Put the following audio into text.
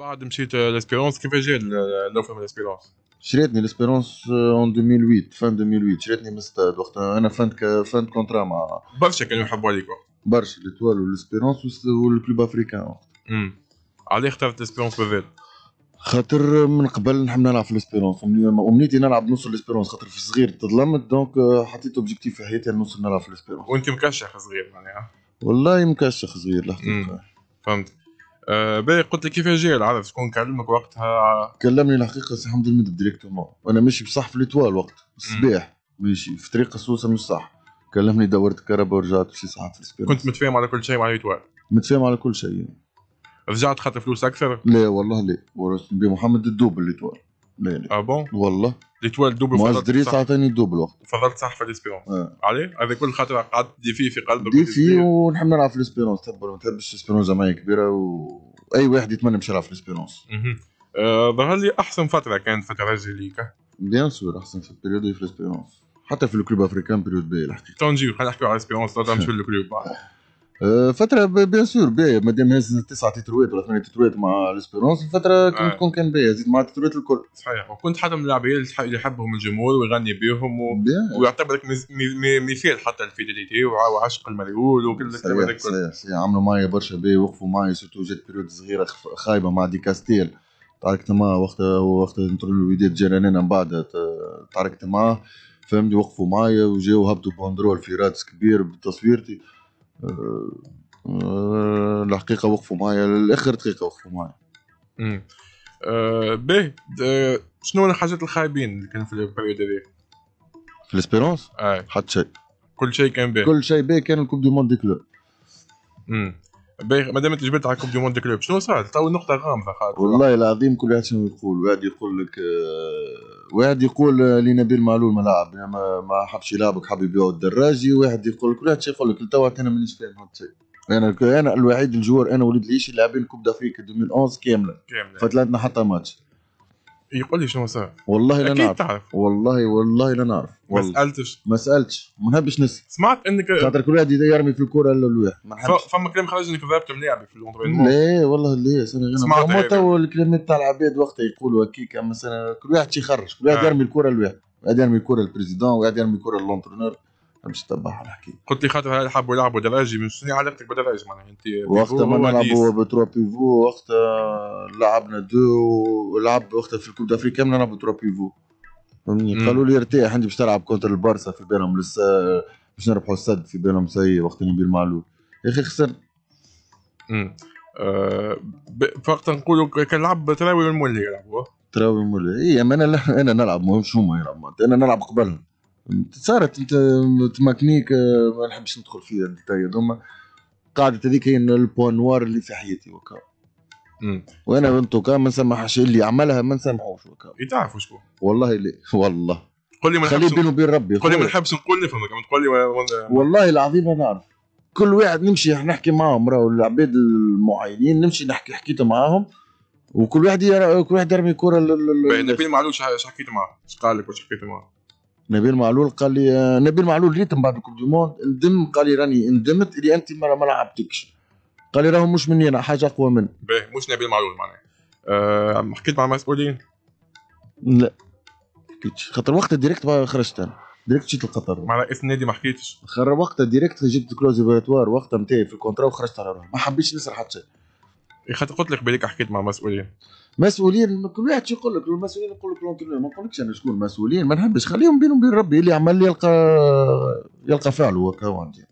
بعد مشيت لاسبيرونس كيفاش جا لو من لاسبيرونس شريتني لاسبيرونس اون 2008 فان 2008 شريتني من ستاد وقتها انا فاند فان كونترا مع برشا كانوا يحبوا عليك برشا ليتوال ولاسبيرونس والكلوب افريكان علاه اخترت لاسبيرونس بافيل خاطر من قبل نحب نلعب في لاسبيرونس امنيتي نلعب نص لاسبيرونس خاطر في صغير تظلمت دونك آه، حطيت اوبجيكتيف في حياتي نوصل نلعب في لاسبيرونس وانت مكشخ صغير معناها والله مكشخ صغير الحقيقه فهمت آه باهي قلت لي كيفاش جاي العرض شكون كلمك وقتها كلمني الحقيقه سي حمد المدب ديريكتومون وانا ماشي بصح في ليتوال وقت الصباح ماشي في طريق السوسه مش صح كلمني دورت كهرباء ورجعت في ساعه في السبيرس كنت متفاهم على كل شيء مع ليتوال متفاهم على كل شيء رجعت خاطر فلوس اكثر؟ لا والله لا ورست بمحمد الدوب اللي طوال لا اه بون والله ديت والو دوبل صح دريس عطاني دوبل وقت فضلت صح في الاسبيرونس آه. عليه هذا كل خاطر قعدت دي في في قلبك دي في ونحب نلعب في الاسبيرونس تبر ما تحبش الاسبيرونس زعما كبيره واي واحد يتمنى باش يلعب في الاسبيرونس اها ظهر لي احسن فتره كانت في فتره ليك بيان سور احسن في البريود في الاسبيرونس حتى في الكلوب افريكان بريود بي الحقيقه تونجي خلينا نحكيو على الاسبيرونس في الكلوب فتره بيان سور باهيه مادام هز تسعة تتروات ولا ثمانية تتروات مع ليسبيرونس الفتره كنت تكون كان باهيه زيد مع التتروات الكل صحيح وكنت حتى من اللاعبين اللي يحبهم الجمهور ويغني بهم و... ويعتبرك مثال حتى الفيداليتي وعشق المريول وكل صحيح صحيح, صحيح. عملوا معايا برشا باهي وقفوا معايا سيرتو جات بيريود صغيره خايبه مع دي كاستيل تعاركت معاه وقت وقت نطروا جيران انا من بعد تعاركت معاه فهمت وقفوا معايا وجاو هبطوا بوندرول في رادس كبير بتصويرتي الحقيقه أه، وقفوا معايا للاخر دقيقه وقفوا معايا امم أه باهي شنو الحاجات الخايبين اللي كانوا في البريود هذيك؟ في الاسبيرونس؟ اي حتى شيء كل شيء كان باهي كل شيء باهي كان الكوب دي موند دي كلوب امم ما دام انت جبت على كوب دي موند كلوب شنو صار؟ تو نقطه غامضه خاطر والله العظيم كل واحد شنو يقول واحد يقول لك آه، واحد يقول آه، لي نبيل معلول ما لعب يعني ما, ما حبش يلعبك حب يبيعوا الدراجي واحد يقول لك كل واحد يقول لك توا انا مانيش فاهم هذا الشيء انا انا الوحيد الجوار انا وليد العيشي لاعبين كوب دافريكا 2011 كامله كامله فطلعتنا حتى ماتش يقول لي شنو صار والله لا نعرف تعرف. والله والله لا نعرف ما سالتش ما سالتش ما نحبش نسال سمعت انك خاطر كل واحد يرمي في الكوره الا الواحد ما نحبش فما كلام خرج انك ضربت ملاعبي في الاونترينمون لا والله لا انا سمعت هما يعني. تو الكلامات تاع العباد وقتها يقولوا هكيك مثلا كل واحد يخرج كل واحد آه. يرمي الكوره الواحد قاعد يرمي الكوره البريزيدون وقاعد يرمي الكوره للونترونور مش تبعها الحكي قلت لي خاطر هذا حبوا يلعبوا دراجي من شنو علاقتك بدراجي معناها انت وقتها ما نلعبوا بترو بيفو وقتها لعبنا دو ولعب وقتها في الكوب دافريكا كامل نلعبوا بترو بيفو فهمني قالوا لي ارتاح انت باش تلعب كونتر البارسا في بالهم لسه باش نربحوا السد في بالهم سي وقت نبيل معلول يا اخي خسرت أه فقط نقولوا كان لعب تراوي المولي يلعبوا تراوي المولي اي انا انا نلعب مهمش هما يلعبوا انا نلعب قبلهم صارت انت تماكنيك آه، ما نحبش ندخل فيها الديتاي هذوما قاعدة هذيك هي البوان نوار اللي في حياتي وكا وانا بنتو كا ما نسمحش اللي عملها ما نسمحوش وكا يتعرفوا إيه، شكون والله لا والله قول لي ما خلي بينه وبين ربي قول لي ما نحبش نقول نفهمك تقول لي والله العظيم انا نعرف كل واحد نمشي نحكي معاهم راهو العباد المعينين نمشي نحكي حكيت معاهم وكل واحد كل واحد يرمي كره لل... بين بين معلوش حكيت معاه ايش قال لك واش حكيت معاه نبيل معلول قال لي نبيل معلول ريت من بعد الكوب دي موند ندم قال لي راني ندمت اللي انت ما لعبتكش قال لي راهو مش مني انا حاجه اقوى منك باهي مش نبيل معلول معناها أه حكيت مع المسؤولين لا حكيتش خاطر وقت الديريكت خرجت انا ديريكت جيت لقطر معناها اسم النادي ما حكيتش خاطر وقت الديريكت جبت كلوز وقتها نتاعي في الكونترا وخرجت على روحي ما حبيتش نسرح حتى شيء قلت لك بالك حكيت مع مسؤولين مسؤولين كل واحد يقول لك المسؤولين يقول لك ما نقولكش انا شكون المسؤولين ما نحبش خليهم بينهم وبين ربي اللي عمل يلقى يلقى فعله هكا